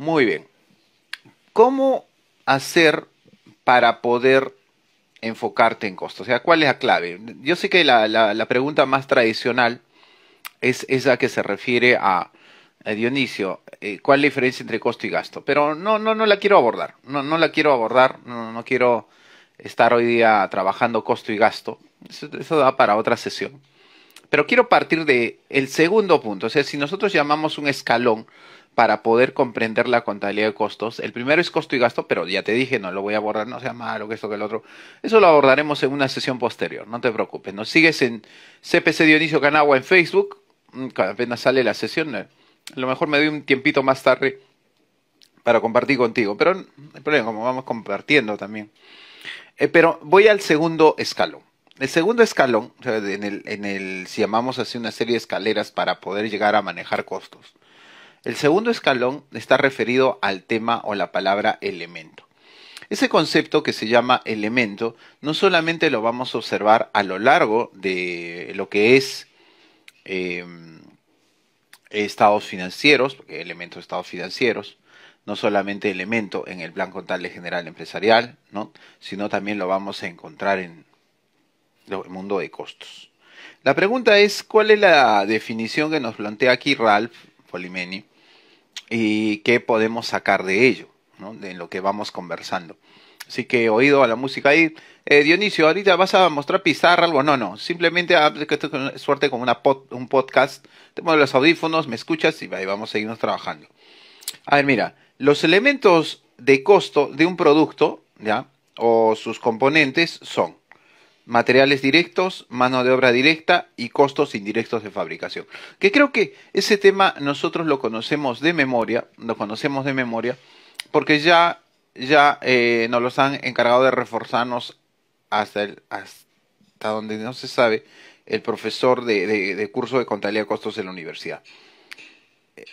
Muy bien. ¿Cómo hacer para poder enfocarte en costo? O sea, ¿cuál es la clave? Yo sé que la, pregunta más tradicional es esa que se refiere a, Dionisio, eh, ¿cuál es la diferencia entre costo y gasto? Pero no, no, no la quiero abordar, no, no la quiero abordar, no, no quiero estar hoy día trabajando costo y gasto, eso, da para otra sesión. Pero quiero partir del el segundo punto, o sea, si nosotros llamamos un escalón, para poder comprender la contabilidad de costos. El primero es costo y gasto, pero ya te dije, no lo voy a abordar, no sea malo que esto que el otro. Eso lo abordaremos en una sesión posterior, no te preocupes. Nos sigues en CPC Dionisio Canagua en Facebook, mm, apenas sale la sesión. Eh, a lo mejor me doy un tiempito más tarde para compartir contigo, pero el problema como vamos compartiendo también. Eh, pero voy al segundo escalón. El segundo escalón, en el, en el, si llamamos así una serie de escaleras para poder llegar a manejar costos el segundo escalón está referido al tema o la palabra elemento. Ese concepto que se llama elemento no solamente lo vamos a observar a lo largo de lo que es em, estados financieros, elementos de estados financieros, no solamente elemento en el plan contable general empresarial, sino también lo vamos a encontrar en el mundo de costos. La pregunta es, ¿cuál es la definición que nos plantea aquí Ralph Polimeni y qué podemos sacar de ello, ¿no? de lo que vamos conversando. Así que oído a la música ahí. Eh, Dionisio, ahorita vas a mostrar pizarra, algo. No, no. Simplemente suerte con una un podcast. Te los audífonos, me escuchas y ahí vamos a seguirnos trabajando. A ver, mira. Los elementos de costo de un producto, ¿ya? O sus componentes son materiales directos, mano de obra directa y costos indirectos de fabricación. Que creo que ese tema nosotros lo conocemos de memoria, lo conocemos de memoria, porque ya, ya eh, nos los han encargado de reforzarnos hasta, el, hasta donde no se sabe el profesor de, curso de contabilidad de costos en la universidad. Eh,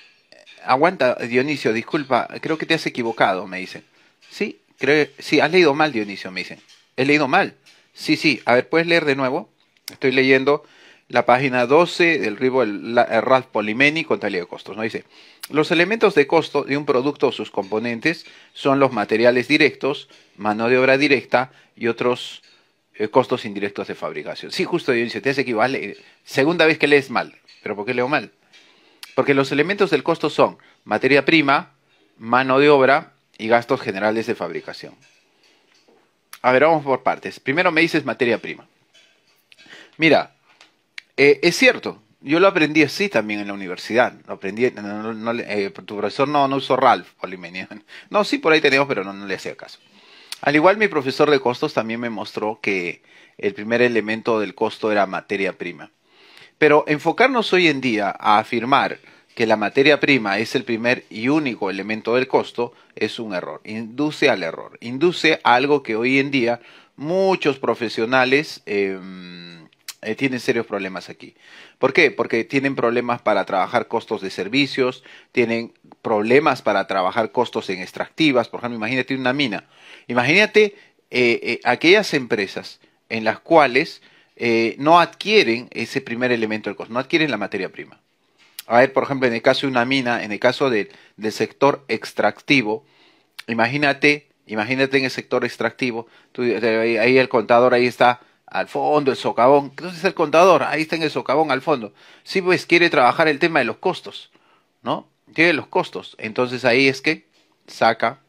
aguanta, Dionisio, disculpa, creo que te has equivocado, me dicen. Sí, creo, sí, has leído mal, Dionisio, me dicen. He leído mal Sí, sí, a ver, puedes leer de nuevo. Estoy leyendo la página 12 del libro Ralph Polimeni, Contabilidad de Costos. ¿no? Dice, los elementos de costo de un producto o sus componentes son los materiales directos, mano de obra directa y otros eh, costos indirectos de fabricación. Sí, justo yo dice, te hace equivale. Eh, segunda vez que lees mal. ¿Pero por qué leo mal? Porque los elementos del costo son materia prima, mano de obra y gastos generales de fabricación. A ver, vamos por partes. Primero me dices materia prima. Mira, eh, es cierto, yo lo aprendí así también en la universidad. aprendí, eh, tu profesor no, no usó Ralph No, sí, por ahí tenemos, pero no le hacía caso. Al igual, mi profesor de costos también me mostró que el primer elemento del costo era materia prima. Pero enfocarnos hoy en día a afirmar que la materia prima es el primer y único elemento del costo es un error, induce al error, induce a algo que hoy en día muchos profesionales em, eh, tienen serios problemas aquí. ¿Por qué? Porque tienen problemas para trabajar costos de servicios, tienen problemas para trabajar costos en extractivas, por ejemplo, imagínate una mina, imagínate eh, eh, aquellas empresas en las cuales no adquieren ese primer elemento del costo, no adquieren la materia prima a ver, por ejemplo, en el caso de una mina, en el caso del sector extractivo, imagínate, imagínate en el sector extractivo, eh, ahí el contador, ahí está al fondo, el socavón, entonces el contador, ahí está en el socavón al fondo, Si pues quiere trabajar el tema de los costos, ¿no? Tiene los costos, entonces ahí es que saca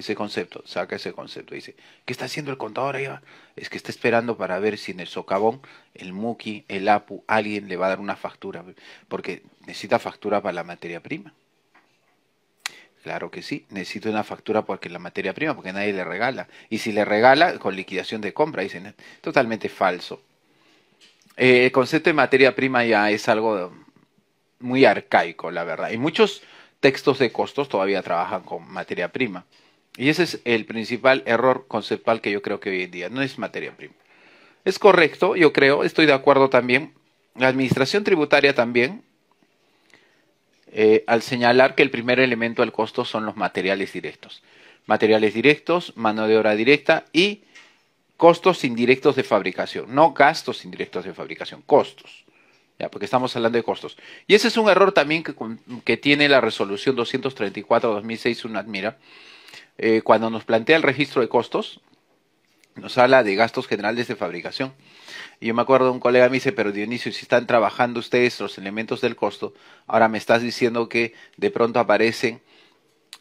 ese concepto, saca ese concepto. y Dice, ¿qué está haciendo el contador ahí? Es que está esperando para ver si en el socavón, el muki, el apu, alguien le va a dar una factura, porque necesita factura para la materia prima. Claro que sí, necesita una factura porque la materia prima, porque nadie le regala. Y si le regala, con liquidación de compra, dicen, totalmente falso. Eh, el concepto de materia prima ya es algo muy arcaico, la verdad. Y muchos textos de costos todavía trabajan con materia prima. Y ese es el principal error conceptual que yo creo que hoy en día no es materia prima. Es correcto, yo creo, estoy de acuerdo también, la administración tributaria también, eh, al señalar que el primer elemento del costo son los materiales directos. Materiales directos, mano de obra directa y costos indirectos de fabricación, no gastos indirectos de fabricación, costos. Ya, porque estamos hablando de costos. Y ese es un error también que, tiene la resolución 234-2006, una admira, eh, cuando nos plantea el registro de costos, nos habla de gastos generales de fabricación. Y yo me acuerdo un colega me dice, pero Dionisio, si están trabajando ustedes los elementos del costo, ahora me estás diciendo que de pronto aparecen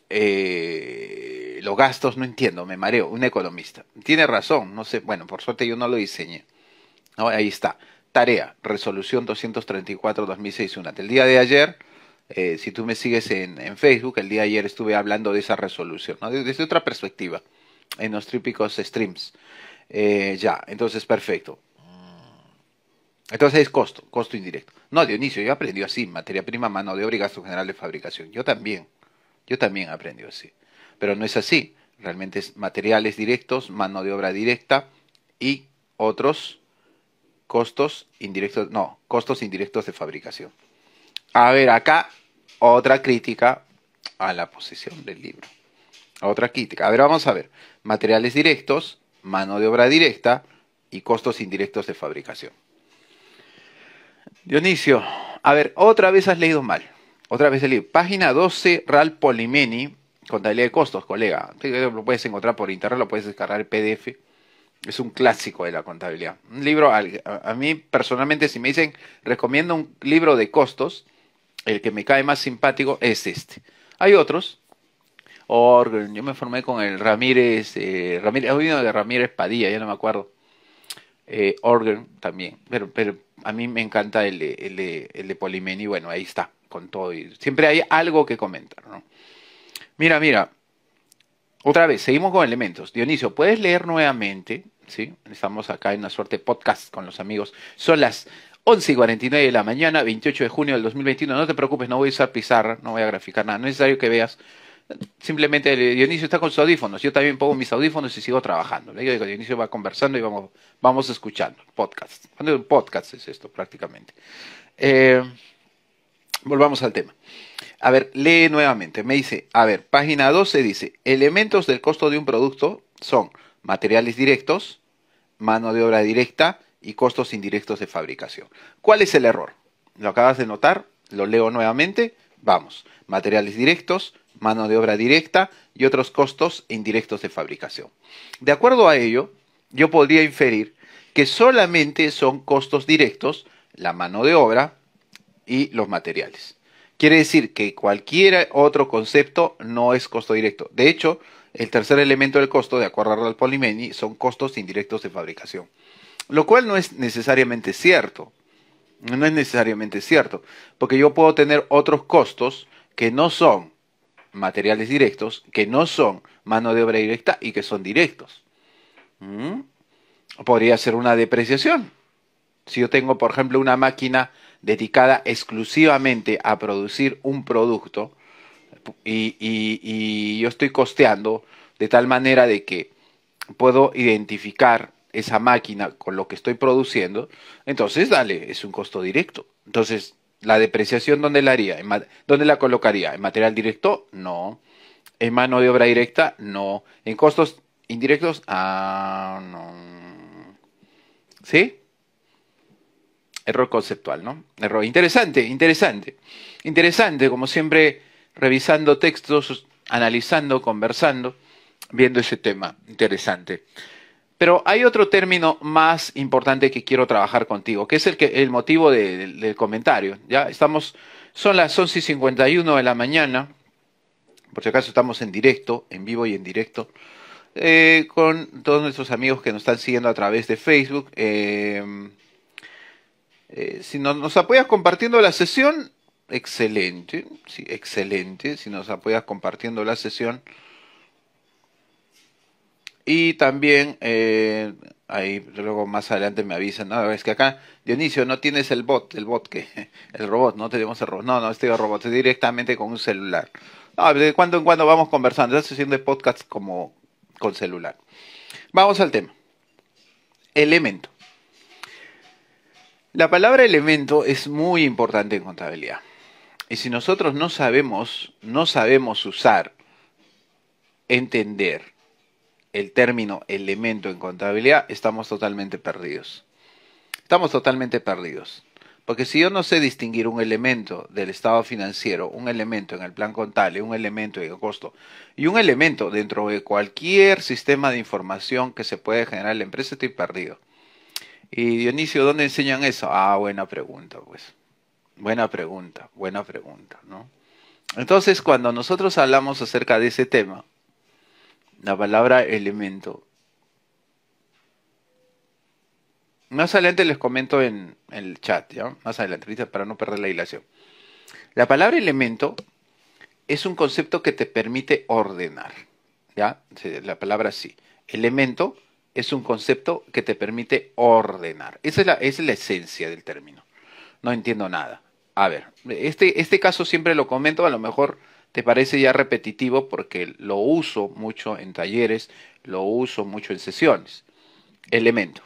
eh, los gastos, no entiendo, me mareo, un economista. Tiene razón, no sé, bueno, por suerte yo no lo diseñé. ahí está. Tarea, resolución 234-2006. El día de ayer, eh, si tú me sigues en, Facebook, el día de ayer estuve hablando de esa resolución, desde otra perspectiva, en los trípicos streams. Eh, ya, entonces perfecto. Mm. Entonces es costo, costo indirecto. No, Dionisio, yo aprendí así, materia prima, mano de obra y gasto general de fabricación. Yo también, yo también aprendí así. Pero no es así. Realmente es materiales directos, mano de obra directa y otros costos indirectos, no, costos indirectos de fabricación. A ver, acá otra crítica a la posición del libro. Otra crítica. A ver, vamos a ver. Materiales directos, mano de obra directa y costos indirectos de fabricación. Dionisio, a ver, otra vez has leído mal. Otra vez el libro, Página 12, RAL Polimeni, contabilidad de costos, colega. Lo puedes encontrar por internet, lo puedes descargar el PDF. Es un clásico de la contabilidad. Un libro, a, a mí personalmente, si me dicen, recomiendo un libro de costos, el que me cae más simpático es este. Hay otros. Orgen. yo me formé con el Ramírez, eh, Ramírez, vino de Ramírez Padilla, ya no me acuerdo. Eh, también, pero, pero a mí me encanta el, el, de Polimeni, bueno, ahí está, con todo. siempre hay algo que comentar, ¿no? Mira, mira, otra vez, seguimos con elementos. Dionisio, ¿puedes leer nuevamente? ¿Sí? Estamos acá en una suerte de podcast con los amigos. Son las 11 y 49 de la mañana, 28 de junio del 2021. No te preocupes, no voy a usar pizarra, no voy a graficar nada. No es necesario que veas. Simplemente Dionisio está con sus audífonos. Yo también pongo mis audífonos y sigo trabajando. Yo digo, Dionisio va conversando y vamos, vamos escuchando. Podcast. es Un podcast es esto prácticamente. Eh, volvamos al tema. A ver, lee nuevamente. Me dice, a ver, página 12 dice, elementos del costo de un producto son materiales directos, mano de obra directa, y costos indirectos de fabricación. ¿Cuál es el error? Lo acabas de notar, lo leo nuevamente. Vamos, materiales directos, mano de obra directa y otros costos indirectos de fabricación. De acuerdo a ello, yo podría inferir que solamente son costos directos la mano de obra y los materiales. Quiere decir que cualquier otro concepto no es costo directo. De hecho, el tercer elemento del costo, de acuerdo al Polimeni, son costos indirectos de fabricación. Lo cual no es necesariamente cierto. No es necesariamente cierto, porque yo puedo tener otros costos que no son materiales directos, que no son mano de obra directa y que son directos. ¿Mm? Podría ser una depreciación. Si yo tengo, por ejemplo, una máquina dedicada exclusivamente a producir un producto y yo estoy costeando de tal manera de que puedo identificar esa máquina con lo que estoy produciendo, entonces dale, es un costo directo. Entonces, la depreciación, ¿dónde la haría? ¿Dónde la colocaría? ¿En material directo? No. ¿En mano de obra directa? No. ¿En costos indirectos? Ah, no. ¿Sí? Error conceptual, ¿no? Error. Interesante, interesante. Interesante, como siempre, revisando textos, analizando, conversando, viendo ese tema. Interesante. Pero hay otro término más importante que quiero trabajar contigo, que es el, que, el motivo del comentario. Ya estamos, son las 11 y 51 de la mañana, por si acaso estamos en directo, en vivo y en directo, eh, con todos nuestros amigos que nos están siguiendo a través de Facebook. Em, eh, si nos apoyas compartiendo la sesión, excelente, sí, excelente. Si nos apoyas compartiendo la sesión, y también, eh, ahí luego más adelante me avisan, es que acá, Dionisio, no tienes el bot, el bot que, el robot, no tenemos el robot, no, no, este robot, es directamente con un celular. No, de cuando en cuando vamos conversando, estás haciendo podcast como con celular. Vamos al tema. Elemento. La palabra elemento es muy importante en contabilidad. Y si nosotros no sabemos, no sabemos usar, entender, el término elemento en contabilidad, estamos totalmente perdidos. Estamos totalmente perdidos. Porque si yo no sé distinguir un elemento del estado financiero, un elemento en el plan contable, un elemento en el costo y un elemento dentro de cualquier sistema de información que se puede generar en la empresa, estoy perdido. Y Dionisio, ¿dónde enseñan eso? Ah, buena pregunta, pues. Buena pregunta, buena pregunta, ¿no? Entonces, cuando nosotros hablamos acerca de ese tema, la palabra elemento. Más adelante les comento en, el chat, ¿ya? Más adelante, para no perder la hilación. La palabra elemento es un concepto que te permite ordenar, ¿ya? La palabra sí. Elemento es un concepto que te permite ordenar. Esa es la, esencia del término. No entiendo nada. A ver, este, este caso siempre lo comento, a lo mejor te parece ya repetitivo porque lo uso mucho en talleres, lo uso mucho en sesiones. Elemento.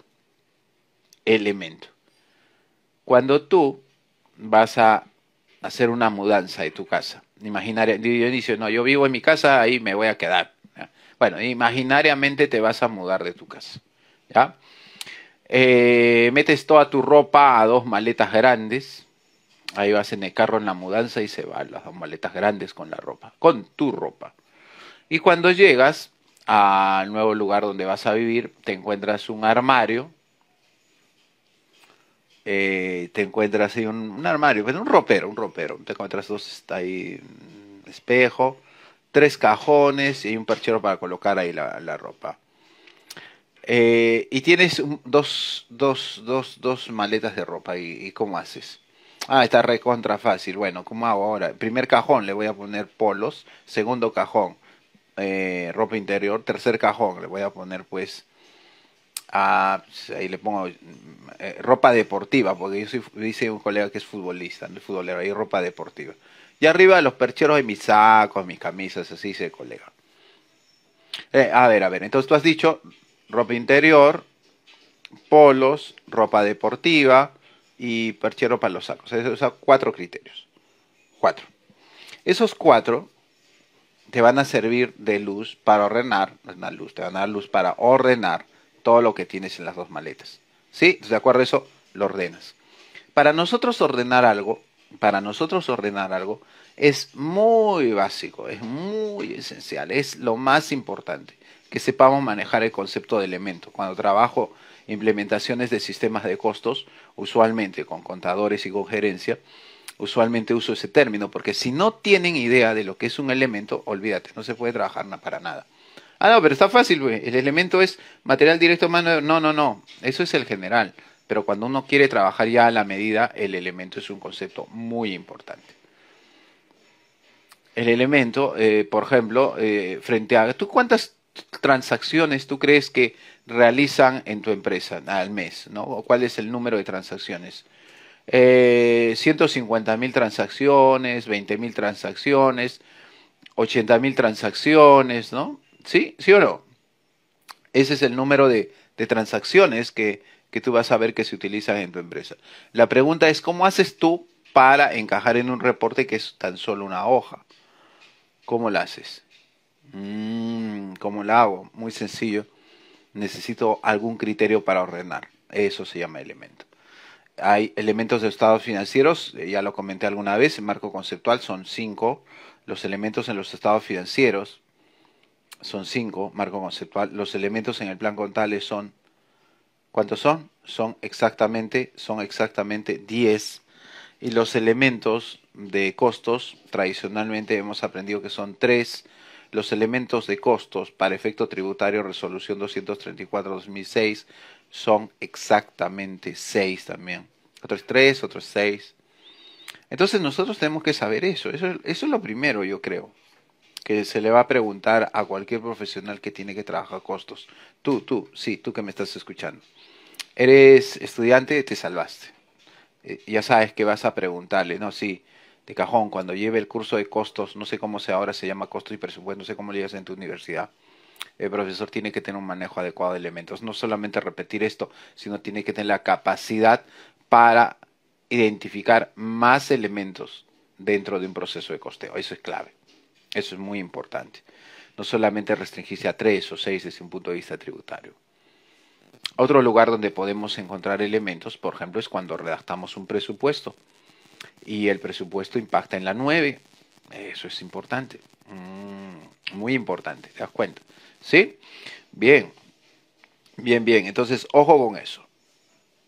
Elemento. Cuando tú vas a hacer una mudanza de tu casa, yo digo, no, yo vivo en mi casa, ahí me voy a quedar. Bueno, imaginariamente te vas a mudar de tu casa. ¿Ya? Eh, metes toda tu ropa a dos maletas grandes, Ahí vas en el carro en la mudanza y se van las dos maletas grandes con la ropa, con tu ropa. Y cuando llegas al nuevo lugar donde vas a vivir, te encuentras un armario. Eh, te encuentras ahí un, armario, armario, un ropero, un ropero. Te encuentras dos, está ahí espejo, tres cajones y un perchero para colocar ahí la, ropa. Eh, y tienes dos, dos, dos, dos, maletas de ropa. y cómo haces? Ah, está contra fácil. Bueno, ¿cómo hago ahora? Primer cajón le voy a poner polos. Segundo cajón, eh, ropa interior. Tercer cajón le voy a poner pues... ahí le pongo eh, ropa deportiva, porque yo dice un colega que es futbolista, no es futbolero, ahí ropa deportiva. Y arriba los percheros hay mis sacos, mis camisas, así dice el colega. Eh, a ver, a ver, entonces tú has dicho ropa interior, polos, ropa deportiva, y Parchero para los sacos. Esos son cuatro criterios. Cuatro. Esos cuatro te van a servir de luz para ordenar, una luz, te van a dar luz para ordenar todo lo que tienes en las dos maletas. ¿Sí? ¿De acuerdo a eso? Lo ordenas. Para nosotros ordenar algo, para nosotros ordenar algo, es muy básico, es muy esencial, es lo más importante, que sepamos manejar el concepto de elemento. Cuando trabajo implementaciones de sistemas de costos, usualmente con contadores y con gerencia, usualmente uso ese término, porque si no tienen idea de lo que es un elemento, olvídate, no se puede trabajar para nada. Ah, no, pero está fácil, güey. el elemento es material directo mano No, no, no, eso es el general. Pero cuando uno quiere trabajar ya a la medida, el elemento es un concepto muy importante. El elemento, eh, por ejemplo, eh, frente a... ¿Tú cuántas transacciones tú crees que realizan en tu empresa al mes, ¿no? O cuál es el número de transacciones. Eh, 150 mil transacciones, 20 mil transacciones, 80 mil transacciones, ¿no? ¿Sí? ¿Sí o no? Ese es el número de, de transacciones que, que tú vas a ver que se utilizan en tu empresa. La pregunta es, ¿cómo haces tú para encajar en un reporte que es tan solo una hoja? ¿Cómo lo haces? Mm, ¿Cómo lo hago? Muy sencillo necesito algún criterio para ordenar. Eso se llama elemento. Hay elementos de estados financieros, eh, ya lo comenté alguna vez, en marco conceptual son cinco. Los elementos en los estados financieros son cinco, marco conceptual. Los elementos en el plan contable son, ¿cuántos son? Son exactamente, son exactamente diez Y los elementos de costos, tradicionalmente hemos aprendido que son tres los elementos de costos para efecto tributario, resolución 234-2006, son exactamente 6 también. Otros 3, otros 6. Entonces nosotros tenemos que saber eso. eso. es lo primero, yo creo, que se le va a preguntar a cualquier profesional que tiene que trabajar costos. Tú, tú, sí, tú que me estás escuchando. Eres estudiante, te salvaste. Eh, ya sabes que vas a preguntarle, no, sí, de cajón, cuando lleve el curso de costos, no sé cómo se ahora se llama costos y presupuesto, no sé cómo lo llevas en tu universidad, el profesor tiene que tener un manejo adecuado de elementos, no solamente repetir esto, sino tiene que tener la capacidad para identificar más elementos dentro de un proceso de costeo. Eso es clave, eso es muy importante. No solamente restringirse a tres o seis desde un punto de vista tributario. Otro lugar donde podemos encontrar elementos, por ejemplo, es cuando redactamos un presupuesto y el presupuesto impacta en la 9. Eso es importante. Mm, muy importante, ¿te das cuenta? ¿Sí? Bien. Bien, bien. Entonces, ojo con eso.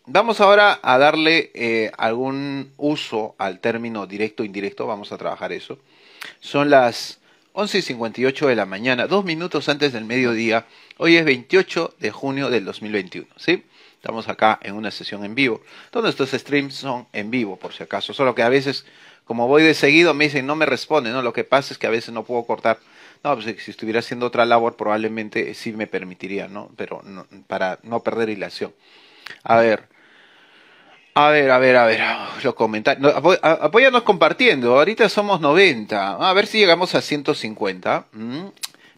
Vamos ahora a darle eh, algún uso al término directo o indirecto. Vamos a trabajar eso. Son las 11 y 58 de la mañana, dos minutos antes del mediodía. Hoy es 28 de junio del 2021. ¿Sí? Estamos acá en una sesión en vivo. Todos estos streams son en vivo, por si acaso. Solo que a veces, como voy de seguido, me dicen, no me responden, ¿no? Lo que pasa es que a veces no puedo cortar. No, pues si estuviera haciendo otra labor, probablemente sí me permitiría, ¿no? Pero para no perder hilación. A ver. A ver, a ver, a ver, los comentarios. apóyanos compartiendo. Ahorita somos 90. A ver si llegamos a 150. pero mm.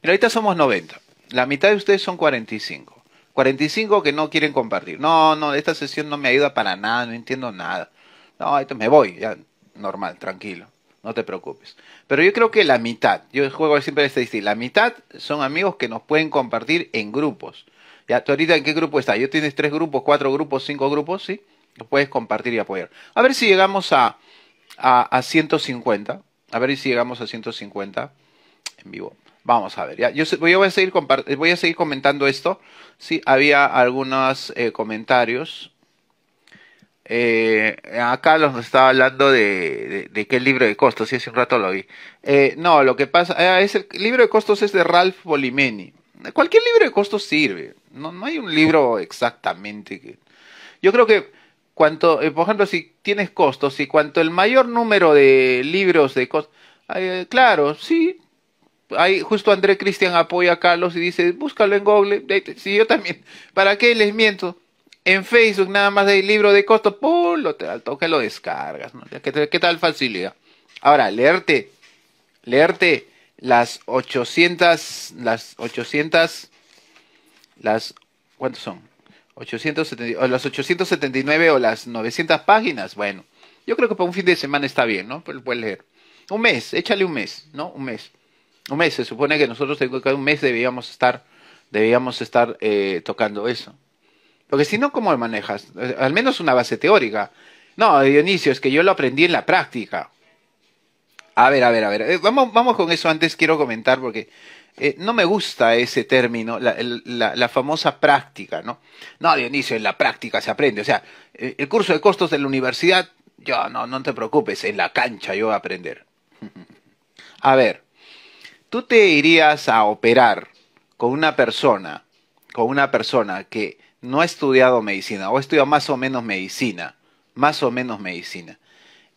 ahorita somos 90. La mitad de ustedes son 45. 45 que no quieren compartir. No, no, esta sesión no me ayuda para nada, no entiendo nada. No, entonces me voy, ya, normal, tranquilo, no te preocupes. Pero yo creo que la mitad, yo juego siempre este distinto, la mitad son amigos que nos pueden compartir en grupos. Ya, tú ahorita en qué grupo estás, yo tienes tres grupos, cuatro grupos, cinco grupos, ¿sí? Los puedes compartir y apoyar. A ver si llegamos a, a, a 150, a ver si llegamos a 150 en vivo. Vamos a ver, Yo, voy, a seguir comentando esto. Sí, había algunos eh, comentarios. Eh, acá nos estaba hablando de, qué libro de costos, sí, hace un rato lo vi. Eh, no, lo que pasa ah, es el, libro de costos es de Ralph Bolimeni. Cualquier libro de costos sirve. No, no hay un libro exactamente que. Yo creo que cuanto, por ejemplo, si tienes costos y cuanto el mayor número de libros de costos, claro, sí, Ahí justo André Cristian apoya a Carlos y dice, búscalo en Google. Eh, eh, sí, yo también, ¿para qué les miento? En Facebook nada más hay libro de costo, ¡pum! Lo, lo descargas. ¿no? ¿Qué, tal facilidad? Ahora, leerte, leerte las 800, las 800, las, ¿cuántos son? 870, o las 879 o las 900 páginas, bueno, yo creo que para un fin de semana está bien, ¿no? Pues puedes leer. Un mes, échale un mes, ¿no? Un mes un mes, se supone que nosotros cada un mes debíamos estar, estar eh, tocando eso. Porque si no, ¿cómo lo manejas? Eh, al menos una base teórica. No, Dionisio, es que yo lo aprendí en la práctica. A ver, a ver, a ver. Eh, vamos, con eso antes, quiero comentar porque no me gusta ese término, la, famosa práctica, ¿no? No, Dionisio, en la práctica se aprende. O sea, el curso de costos de la universidad, yo no, no te preocupes, en la cancha yo voy a aprender. a ver, tú te irías a operar con una persona, con una persona que no ha estudiado medicina o ha estudiado más o menos medicina, más o menos medicina,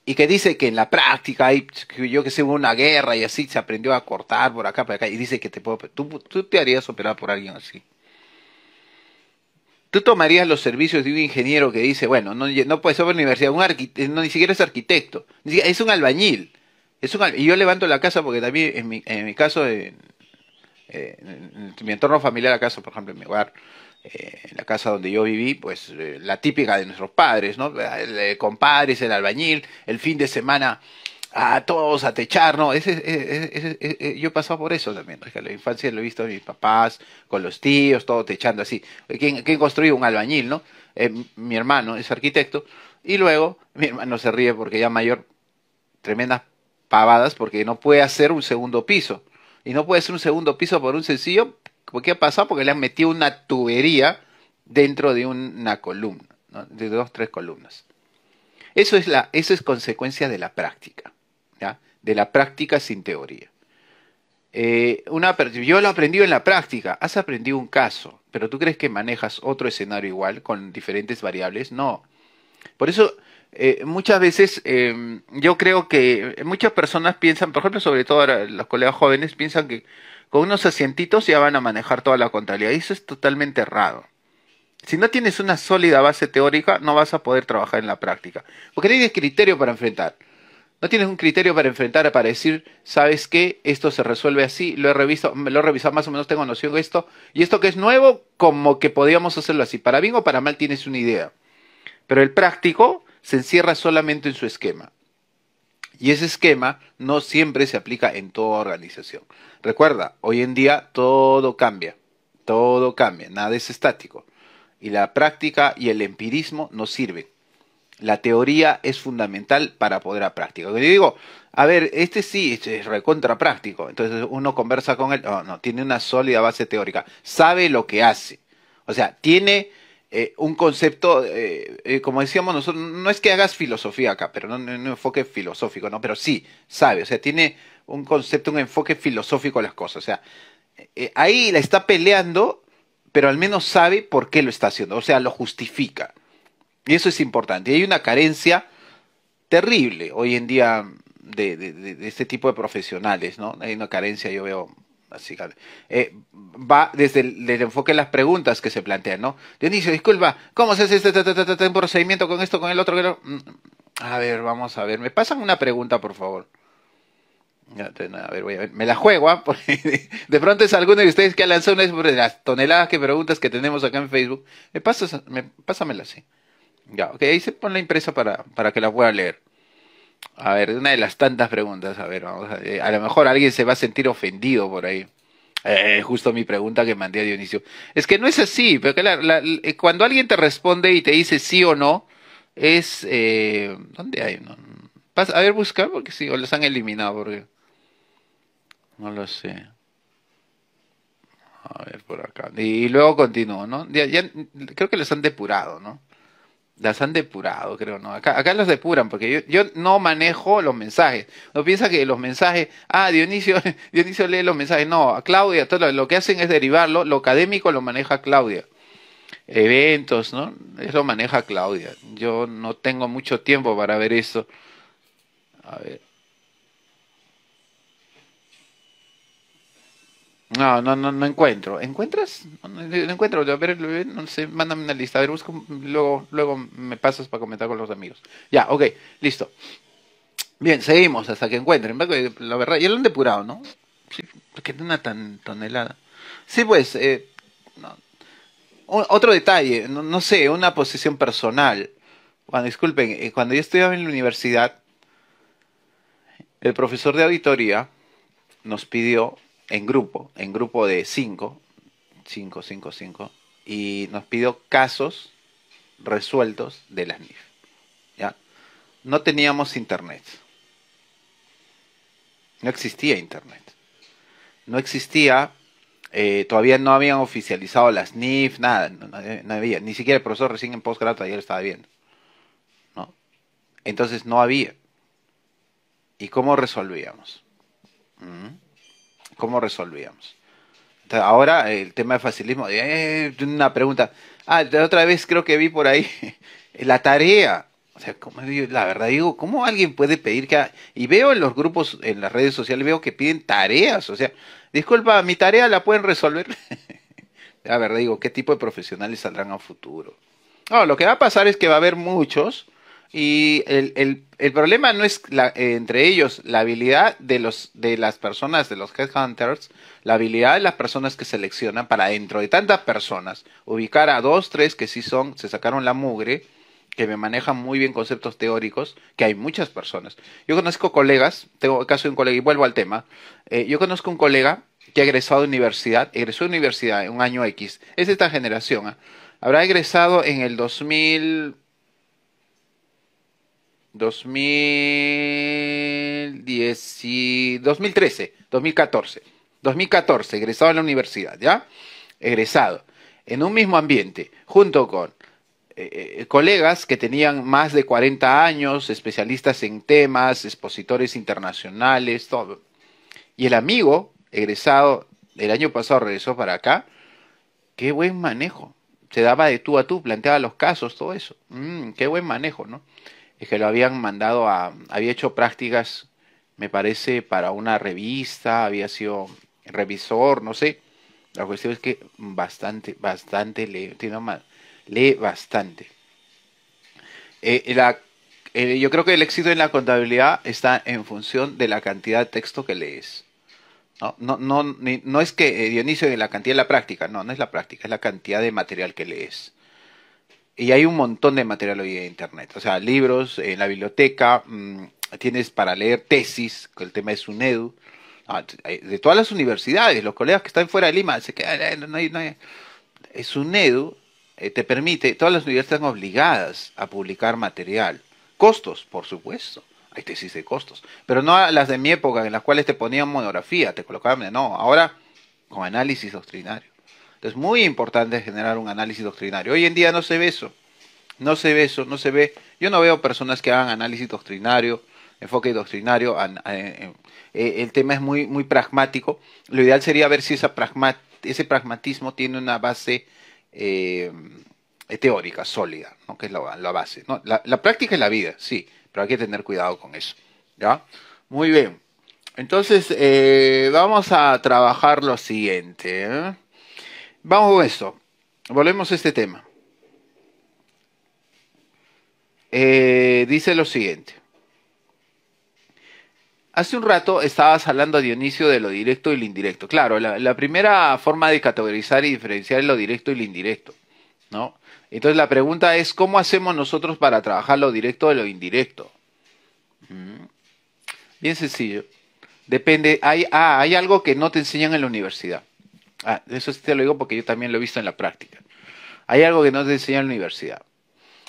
y que dice que en la práctica hay, yo que sé, hubo una guerra y así se aprendió a cortar por acá, por acá, y dice que te puedo, tú, tú te harías operar por alguien así. Tú tomarías los servicios de un ingeniero que dice, bueno, no, no puede ser universidad, no, ni siquiera es arquitecto, es un albañil y yo levanto la casa porque también en mi, en mi caso, en, eh, mi entorno familiar acaso, por ejemplo, en mi hogar, eh, en la casa donde yo viví, pues eh, la típica de nuestros padres, ¿no? El, padres el albañil, el fin de semana a todos a techar, ¿no? Ese, yo he pasado por eso también, la infancia lo he visto a mis papás, con los tíos, todo techando así. ¿Quién, quién construyó un albañil, no? mi hermano es arquitecto, y luego mi hermano se ríe porque ya mayor, tremendas pavadas porque no puede hacer un segundo piso. Y no puede hacer un segundo piso por un sencillo. ¿Por qué ha pasado? Porque le han metido una tubería dentro de una columna, de dos, tres columnas. Eso es, la, eso es consecuencia de la práctica, de la práctica sin teoría. Eh, una, yo lo he aprendido en la práctica, has aprendido un caso, pero tú crees que manejas otro escenario igual con diferentes variables, no. Por eso eh, muchas veces em, yo creo que muchas personas piensan, por ejemplo, sobre todo los colegas jóvenes, piensan que con unos asientitos ya van a manejar toda la contabilidad. Y eso es totalmente errado. Si no tienes una sólida base teórica, no vas a poder trabajar en la práctica. Porque no tienes criterio para enfrentar. No tienes un criterio para enfrentar, para decir, ¿sabes qué? Esto se resuelve así, lo he me lo he revisado más o menos, tengo noción de esto. Y esto que es nuevo, como que podíamos hacerlo así. Para bien o para mal tienes una idea. Pero el práctico se encierra solamente en su esquema. Y ese esquema no siempre se aplica en toda organización. Recuerda, hoy en día todo cambia, todo cambia, nada es estático. Y la práctica y el empirismo no sirven. La teoría es fundamental para poder a práctica. Yo digo, a ver, este sí es recontra práctico. Entonces uno conversa con él, No, oh, no, tiene una sólida base teórica, sabe lo que hace. O sea, tiene eh, un concepto, eh, eh, como decíamos nosotros, no es que hagas filosofía acá, pero no, no, un enfoque filosófico, ¿no? Pero sí, sabe, o sea, tiene un concepto, un enfoque filosófico a las cosas, o sea, ahí la está peleando, pero al menos sabe por qué lo está haciendo, o sea, lo justifica. Y eso es importante. Y hay una carencia terrible hoy en día de, este tipo de profesionales, ¿no? Hay una carencia, yo veo, Así que eh, va desde el, enfoque de las preguntas que se plantean, ¿no? Dionisio, disculpa, ¿cómo se hace este, procedimiento con esto, con el otro? Mm, a ver, vamos a ver. ¿Me pasan una pregunta, por favor? A ver, voy a ver. Me la juego, ¿ah? de pronto es alguno de ustedes que ha lanzado una de las toneladas de preguntas que tenemos acá en Facebook. Me pasas, me, pásamela así. Ya, ok, ahí se pone la impresa para, para que la pueda leer. A ver, una de las tantas preguntas. A ver, eh, a, lo mejor alguien se va a sentir ofendido por ahí. Eh, eh, justo mi pregunta que mandé a Dionisio. Es que no es así, pero la, la, cuando alguien te responde y te dice sí o no, es... Eh, ¿Dónde hay? No, a ver, buscar porque sí, o los han eliminado, porque... No lo sé. A ver, por acá. Y, luego continúo, ¿no? Ya, creo que les han depurado, ¿no? Las han depurado, creo, ¿no? Acá, acá las depuran, porque yo, yo no manejo los mensajes. No piensa que los mensajes, ah, Dionisio, lee los mensajes. No, a Claudia, todo lo, lo que hacen es derivarlo, lo académico lo maneja Claudia. Eventos, ¿no? Eso maneja Claudia. Yo no tengo mucho tiempo para ver eso. A ver. No, no, no, no encuentro. ¿Encuentras? No, encuentro. A ver, no sé, mándame una lista. A ver, busco, luego, luego me pasas para comentar con los amigos. Ya, ok, listo. Bien, seguimos hasta que encuentren. Pues, la verdad, ya lo han depurado, ¿no? Sí, porque no una tan, tonelada. Sí, pues, eh, otro detalle, no, sé, una posición personal. Bueno, disculpen, eh, cuando yo estudiaba en la universidad, el profesor de auditoría nos pidió en grupo, en grupo de 5, 5, 5, cinco, y nos pidió casos resueltos de las NIF. ¿ya? No teníamos internet. No existía internet. No existía, eh, todavía no habían oficializado las NIF, nada, eh, no, había. Ni siquiera el profesor recién en postgrado ayer estaba viendo. ¿no? Entonces no había. ¿Y cómo resolvíamos? Mm cómo resolvíamos. ahora el tema de facilismo, eh, una pregunta. Ah, otra vez creo que vi por ahí la tarea. O sea, la verdad digo, ¿cómo alguien puede pedir que... Y veo en los grupos, en las redes sociales, veo que piden tareas. O sea, disculpa, mi tarea la pueden resolver. la verdad digo, ¿qué tipo de profesionales saldrán a futuro? No, lo que va a pasar es que va a haber muchos y el, problema no es entre ellos la habilidad de, los, de las personas, de los headhunters, la habilidad de las personas que seleccionan para dentro de tantas personas, ubicar a dos, tres que sí son, se sacaron la mugre, que me manejan muy bien conceptos teóricos, que hay muchas personas. Yo conozco colegas, tengo el caso de un colega, y vuelvo al tema, eh, yo conozco un colega que ha egresado de universidad, egresó de universidad en un año X, es de esta generación, ¿ah? habrá egresado en el 2000, 2013, 2014. 2014, egresado a la universidad, ¿ya? Egresado. En un mismo ambiente, junto con eh, eh, colegas que tenían más de 40 años, especialistas en temas, expositores internacionales, todo. Y el amigo, egresado, el año pasado regresó para acá, qué buen manejo. Se daba de tú a tú, planteaba los casos, todo eso. Mm, qué buen manejo, ¿no? es que lo habían mandado a, había hecho prácticas, me parece, para una revista, había sido revisor, no sé. La cuestión es que bastante, bastante lee, lee bastante. Eh, eh, yo creo que el éxito en la contabilidad está en función de la cantidad de texto que lees. No, no, no, no es que eh, Dionisio de la cantidad de la práctica, no, no es la práctica, es la cantidad de material que lees. Y hay un montón de material hoy en Internet, o sea, libros en la biblioteca, mm, tienes para leer tesis, que el tema es UNEDU, ah, eh, de todas las universidades, los colegas que están fuera de Lima, se quedan, no hay, es UNEDU, eh, te permite, todas las universidades están obligadas a publicar material. Costos, por supuesto hay tesis de costos. Pero no las de mi época, en las cuales te ponían monografía, te colocaban, no, ahora con análisis doctrinario. Entonces, muy importante generar un análisis doctrinario. Hoy en día no se ve eso. No se ve eso, no se ve. Yo no veo personas que hagan análisis doctrinario, enfoque doctrinario. Eh, eh, eh, el tema es muy, muy pragmático. Lo ideal sería ver si esa ese pragmatismo tiene una base teórica, sólida, ¿no? que es la, base. ¿no? La, práctica es la vida, sí, pero hay que tener cuidado con eso. ¿ya? Muy bien. Entonces, vamos a trabajar lo siguiente. ¿eh? Vamos con esto. Volvemos a este tema. Eh, dice lo siguiente. Hace un rato estabas hablando a Dionisio de lo directo y lo indirecto. Claro, la, primera forma de categorizar y diferenciar es lo directo y lo indirecto, ¿no? Entonces la pregunta es, ¿cómo hacemos nosotros para trabajar lo directo y lo indirecto? Mm. Bien sencillo. Depende, ah, hay algo que no te enseñan en la universidad. Ah, eso te lo digo porque yo también lo he visto en la práctica. Hay algo que no te enseña en la universidad.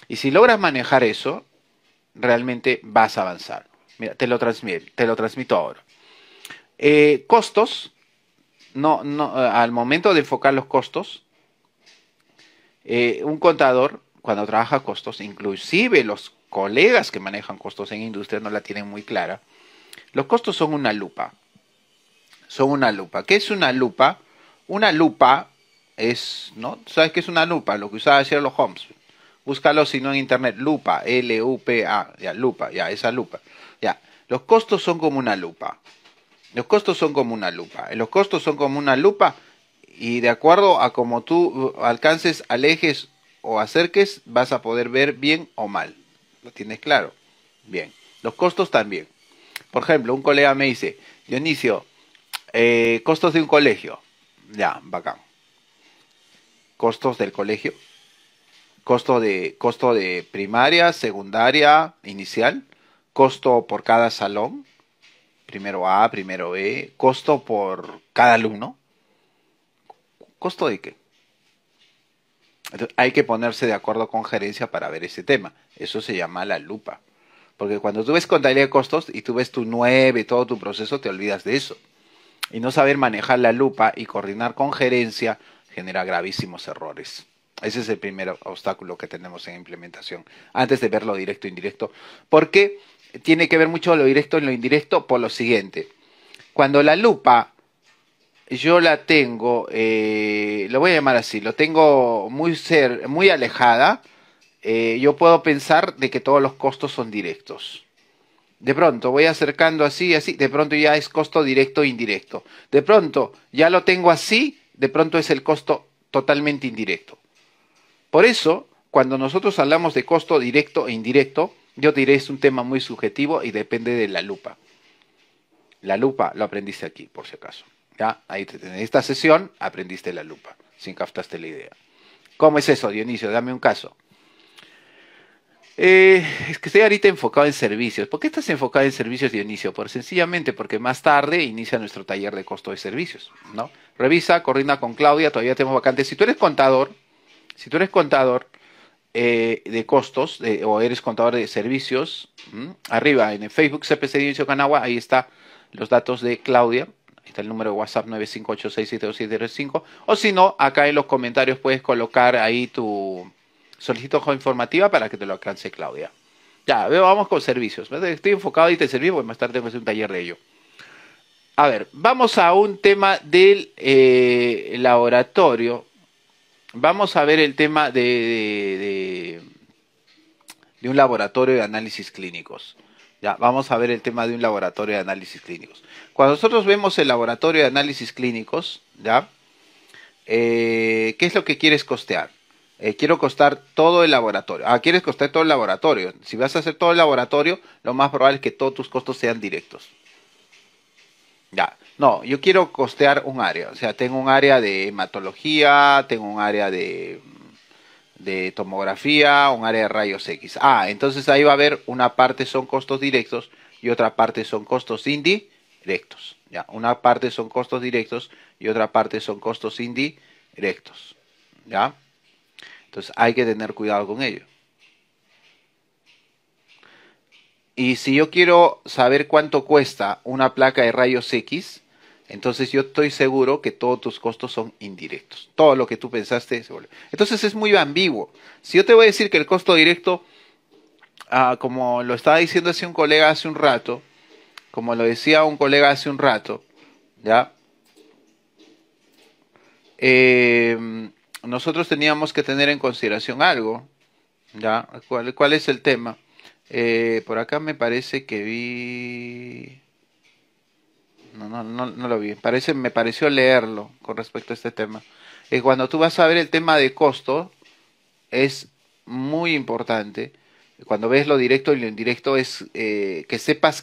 Y si logras manejar eso, realmente vas a avanzar. te lo transmito, te lo transmito ahora. Eh, costos, no, no, al momento de enfocar los costos, eh, un contador, cuando trabaja costos, inclusive los colegas que manejan costos en industria no la tienen muy clara, los costos son una lupa. Son una lupa. ¿Qué es una lupa? Una lupa es, ¿no? ¿Sabes qué es una lupa? Lo que usaba los Holmes. Búscalo si no en internet. Lupa, L-U-P-A. Ya, lupa, ya, esa lupa. Ya. Los costos son como una lupa. Los costos son como una lupa. Los costos son como una lupa y de acuerdo a como tú alcances, alejes o acerques, vas a poder ver bien o mal. ¿Lo tienes claro? Bien. Los costos también. Por ejemplo, un colega me dice, Dionisio, eh, costos de un colegio. Ya, bacán. Costos del colegio. Costo de, costo de primaria, secundaria, inicial. Costo por cada salón. Primero A, primero B. Costo por cada alumno. ¿Costo de qué? hay que ponerse de acuerdo con gerencia para ver ese tema. Eso se llama la lupa. Porque cuando tú ves contabilidad de costos y tú ves tu 9, todo tu proceso, te olvidas de eso y no saber manejar la lupa y coordinar con gerencia genera gravísimos errores. Ese es el primer obstáculo que tenemos en implementación, antes de ver lo directo e indirecto. ¿Por qué? Tiene que ver mucho lo directo y lo indirecto por lo siguiente. Cuando la lupa yo la tengo, eh, lo voy a llamar así, lo tengo muy, ser, muy alejada, eh, yo puedo pensar de que todos los costos son directos. De pronto voy acercando así, así, de pronto ya es costo directo e indirecto. De pronto ya lo tengo así, de pronto es el costo totalmente indirecto. Por eso, cuando nosotros hablamos de costo directo e indirecto, yo diré es un tema muy subjetivo y depende de la lupa. La lupa lo aprendiste aquí, por si acaso. ¿Ya? Ahí en esta sesión aprendiste la lupa, sin captaste la idea. ¿Cómo es eso, Dionisio? Dame un caso. Eh, es que estoy ahorita enfocado en servicios. ¿Por qué estás enfocado en servicios, de inicio? Por sencillamente porque más tarde inicia nuestro taller de costo de servicios, ¿no? Revisa, coordina con Claudia, todavía tenemos vacantes. Si tú eres contador, si tú eres contador eh, de costos o eres contador de servicios, arriba en el Facebook CPC Dionisio Canagua, ahí está los datos de Claudia. Ahí está el número de WhatsApp cinco O si no, acá en los comentarios puedes colocar ahí tu, solicito hoja informativa para que te lo alcance Claudia. Ya, vamos con servicios. Estoy enfocado y te serví, porque más tarde tengo un taller de ello. A ver, vamos a un tema del eh, laboratorio. Vamos a ver el tema de, de, un laboratorio de análisis clínicos. Ya, vamos a ver el tema de un laboratorio de análisis clínicos. Cuando nosotros vemos el laboratorio de análisis clínicos, ¿ya? Eh, ¿Qué es lo que quieres costear? Eh, quiero costar todo el laboratorio. Ah, quieres costar todo el laboratorio. Si vas a hacer todo el laboratorio, lo más probable es que todos tus costos sean directos. Ya, no, yo quiero costear un área. O sea, tengo un área de hematología, tengo un área de, de tomografía, un área de rayos X. Ah, entonces ahí va a haber una parte son costos directos y otra parte son costos indirectos. Ya, una parte son costos directos y otra parte son costos indirectos. ¿Ya? Entonces hay que tener cuidado con ello. Y si yo quiero saber cuánto cuesta una placa de rayos X, entonces yo estoy seguro que todos tus costos son indirectos. Todo lo que tú pensaste se vuelve. Entonces es muy ambiguo. Si yo te voy a decir que el costo directo, ah, como lo estaba diciendo hace un colega hace un rato, como lo decía un colega hace un rato, ¿ya? Eh, nosotros teníamos que tener en consideración algo. ¿ya? ¿Cuál, es el tema? Eh, por acá me parece que vi... No, no, no, lo vi. me pareció leerlo con respecto a este tema. Eh, cuando tú vas a ver el tema de costo, es muy importante. Cuando ves lo directo y lo indirecto, es eh, que sepas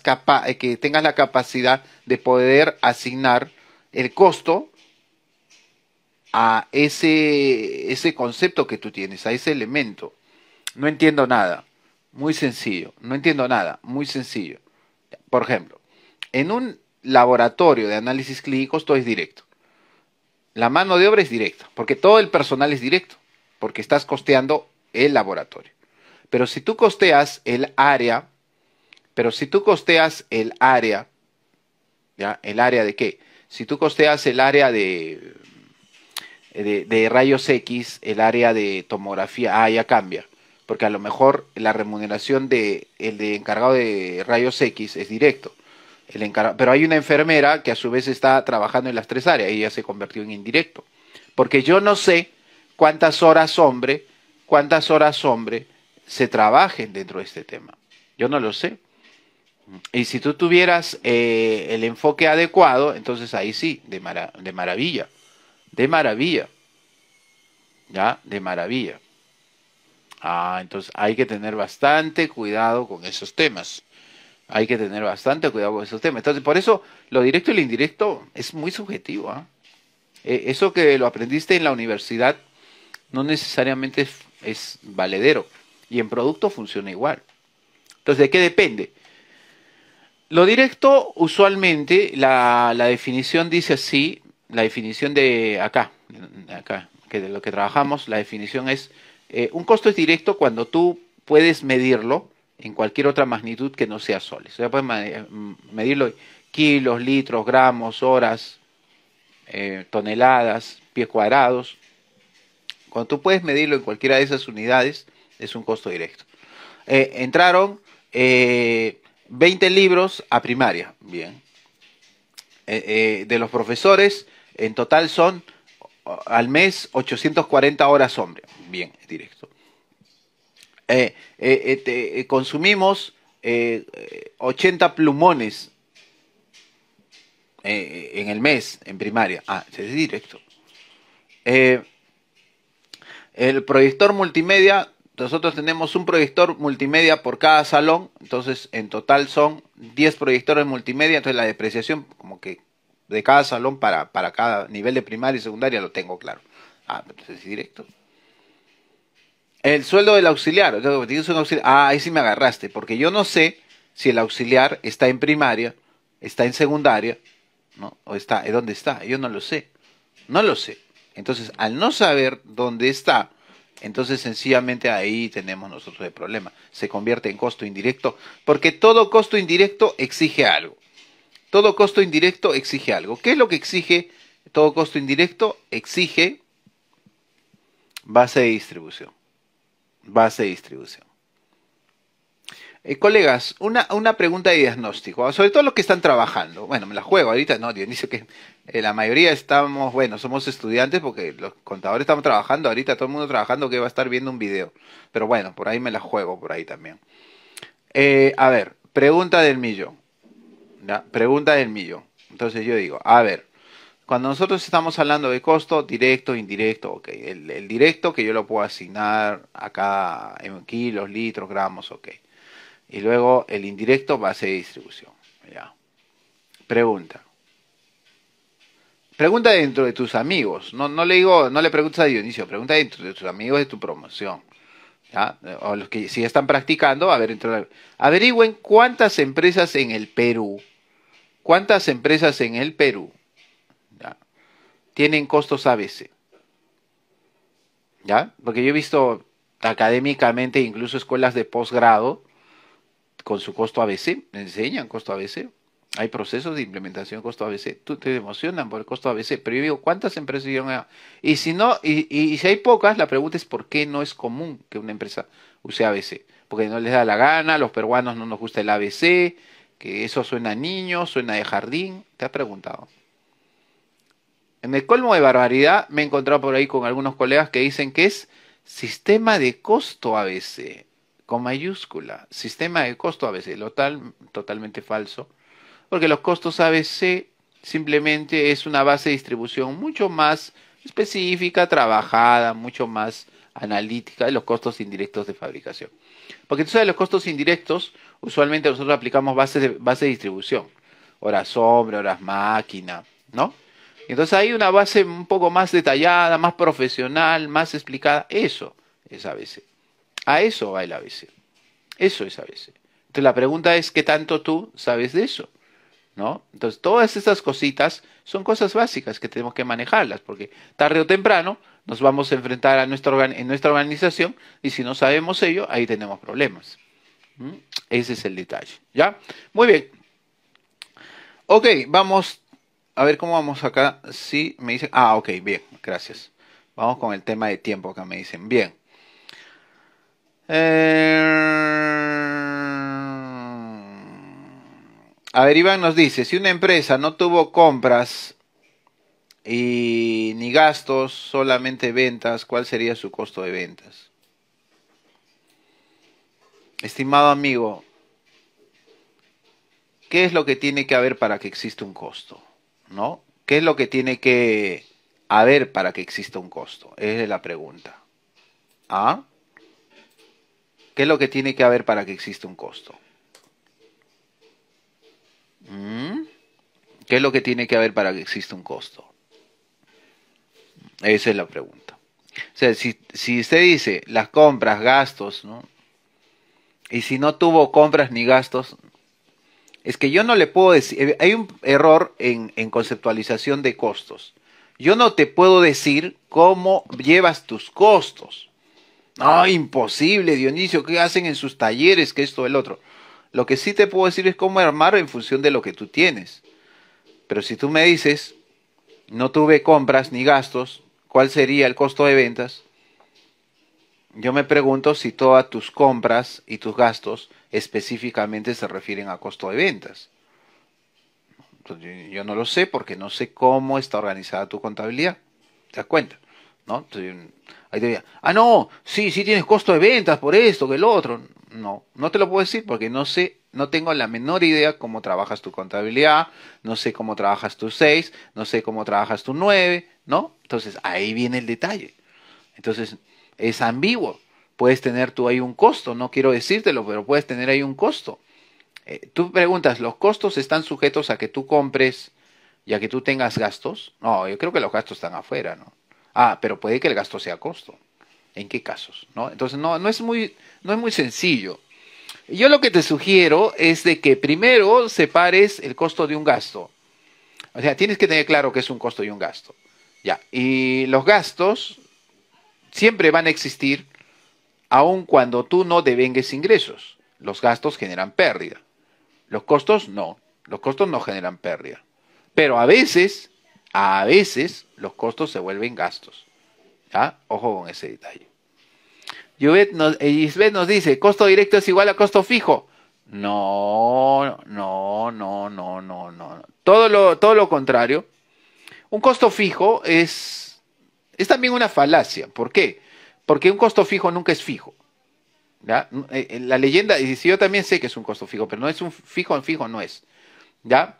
que tengas la capacidad de poder asignar el costo a ese, ese concepto que tú tienes, a ese elemento. No entiendo nada. Muy sencillo. No entiendo nada. Muy sencillo. Por ejemplo, en un laboratorio de análisis clínicos todo es directo. La mano de obra es directa, porque todo el personal es directo, porque estás costeando el laboratorio. Pero si tú costeas el área, pero si tú costeas el área, ¿ya? ¿El área de qué? Si tú costeas el área de eh, de, rayos X, el área de tomografía, ah, ya cambia. Porque a lo mejor la remuneración de el de encargado de rayos X es directo. pero hay una enfermera que a su vez está trabajando en las tres áreas y ya se convirtió en indirecto. Porque yo no sé cuántas horas hombre, cuántas horas hombre se trabajen dentro de este tema. Yo no lo sé. Y si tú tuvieras eh, el enfoque adecuado, entonces ahí sí, de maravilla. De maravilla. ¿Ya? De maravilla. Ah, entonces hay que tener bastante cuidado con esos temas. Hay que tener bastante cuidado con esos temas. Entonces, por eso lo directo y lo indirecto es muy subjetivo. ¿ah? E, eso que lo aprendiste en la universidad no necesariamente es, valedero. Y en producto funciona igual. Entonces, ¿de qué depende? Lo directo, usualmente, la definición dice así, la definición de acá, acá, que de lo que trabajamos, la definición es eh, un costo es directo cuando tú puedes medirlo en cualquier otra magnitud que no sea soles. O sea, puedes mm, medirlo kilos, litros, gramos, horas, eh, toneladas, pies cuadrados. Cuando tú puedes medirlo en cualquiera de esas unidades, es un costo directo. Eh, entraron 20 libros a primaria, bien. de los profesores, en total son al mes 840 horas hombre. Bien, directo. Eh, eh, eh, consumimos 80 plumones en el mes, en primaria. Ah, es directo. el proyector multimedia, nosotros tenemos un proyector multimedia por cada salón, entonces en total son 10 proyectores multimedia, entonces la depreciación como que de cada salón para, cada nivel de primaria y secundaria, lo tengo claro. Ah, entonces es directo. El sueldo del auxiliar. auxiliar. Ah, ahí sí me agarraste, porque yo no sé si el auxiliar está en primaria, está en secundaria, ¿no? O está, eh, ¿dónde está? Yo no lo sé. No lo sé. Entonces, al no saber dónde está, entonces sencillamente ahí tenemos nosotros el problema. Se convierte en costo indirecto, porque todo costo indirecto exige algo. Todo costo indirecto exige algo. ¿Qué es lo que exige todo costo indirecto? Exige base de distribución. Base de distribución. Eh, colegas, una, pregunta de diagnóstico, ah, sobre todo los que están trabajando. Bueno, me la juego ahorita, no, dice que eh, la mayoría estamos, bueno, somos estudiantes porque los contadores estamos trabajando, ahorita todo el mundo trabajando que va a estar viendo un video. Pero bueno, por ahí me la juego, por ahí también. Eh, a ver, pregunta del millón pregunta del millón. Entonces yo digo, a ver, cuando nosotros estamos hablando de costo, directo, indirecto, ok. El, directo que yo lo puedo asignar acá en kilos, litros, gramos, ok. Y luego el indirecto va a ser distribución. Ya. Pregunta. Pregunta dentro de tus amigos. No, no le digo, no le preguntes a Dionisio, pregunta dentro de tus amigos de tu promoción. O los que si están practicando, a ver, averigüen cuántas empresas en el Perú ¿Cuántas empresas en el Perú tienen costos ABC? ¿Ya? Porque yo he visto académicamente, incluso escuelas de posgrado, con su costo ABC, enseñan costo ABC. Hay procesos de implementación costo ABC. Tú te emocionan por el costo ABC, pero yo digo, ¿cuántas empresas llegan a... Y si no, y, y, si hay pocas, la pregunta es por qué no es común que una empresa use ABC. Porque no les da la gana, los peruanos no nos gusta el ABC, que eso suena a niño, suena de jardín, te ha preguntado. En el colmo de barbaridad me he encontrado por ahí con algunos colegas que dicen que es sistema de costo ABC, con mayúscula, sistema de costo ABC, lo tal, totalmente falso, porque los costos ABC simplemente es una base de distribución mucho más específica, trabajada, mucho más analítica de los costos indirectos de fabricación. Porque tú sabes, los costos indirectos, usualmente nosotros aplicamos bases de, base de distribución. Horas hombre, horas máquina, ¿no? Entonces hay una base un poco más detallada, más profesional, más explicada. Eso es ABC. A eso va el ABC. Eso es ABC. Entonces la pregunta es, ¿qué tanto tú sabes de eso? ¿No? Entonces todas estas cositas son cosas básicas que tenemos que manejarlas, porque tarde o temprano nos vamos a enfrentar a nuestra, en nuestra organización y si no sabemos ello, ahí tenemos problemas. ¿Mm? Ese es el detalle. ¿Ya? Muy bien. Ok, vamos a ver cómo vamos acá. Sí, me dicen. Ah, ok, bien, gracias. Vamos con el tema de tiempo que me dicen. Bien. Eh, a ver, Iván nos dice, si una empresa no tuvo compras y ni gastos, solamente ventas, ¿cuál sería su costo de ventas? Estimado amigo, ¿qué es lo que tiene que haber para que exista un costo? ¿No? ¿Qué es lo que tiene que haber para que exista un costo? Esa es la pregunta. ¿Ah? ¿Qué es lo que tiene que haber para que exista un costo? ¿Mm? ¿Qué es lo que tiene que haber para que exista un costo? Esa es la pregunta. O sea, si, si usted dice las compras, gastos, ¿no? Y si no tuvo compras ni gastos, es que yo no le puedo decir, eh, hay un error en, en conceptualización de costos. Yo no te puedo decir cómo llevas tus costos. No, imposible, Dionisio, ¿qué hacen en sus talleres? Que esto, el otro. Lo que sí te puedo decir es cómo armar en función de lo que tú tienes. Pero si tú me dices, no tuve compras ni gastos, cuál sería el costo de ventas, yo me pregunto si todas tus compras y tus gastos específicamente se refieren a costo de ventas. Pues yo no lo sé porque no sé cómo está organizada tu contabilidad. ¿Te das cuenta? ¿No? ahí te ah, no, sí, sí tienes costo de ventas por esto, que el otro. No, no te lo puedo decir porque no sé, no tengo la menor idea cómo trabajas tu contabilidad, no sé cómo trabajas tu 6, no sé cómo trabajas tu 9, ¿no? Entonces ahí viene el detalle. Entonces es ambiguo. Puedes tener tú ahí un costo, no quiero decírtelo, pero puedes tener ahí un costo. Eh, tú preguntas, ¿los costos están sujetos a que tú compres y a que tú tengas gastos? No, yo creo que los gastos están afuera, ¿no? Ah, pero puede que el gasto sea costo en qué casos, Entonces no, no, es muy, no es muy sencillo. Yo lo que te sugiero es de que primero separes el costo de un gasto. O sea, tienes que tener claro que es un costo y un gasto. Ya. Y los gastos siempre van a existir aun cuando tú no devengues ingresos. Los gastos generan pérdida. Los costos no. Los costos no generan pérdida. Pero a veces, a veces, los costos se vuelven gastos. Ah, ojo con ese detalle. Yubet nos, eh, nos dice, costo directo es igual a costo fijo. No, no, no, no, no, no. Todo lo, todo lo contrario. Un costo fijo es, es también una falacia. ¿Por qué? Porque un costo fijo nunca es fijo. Eh, eh, la leyenda, y yo también sé que es un costo fijo, pero no es un fijo, fijo no es. ¿ya?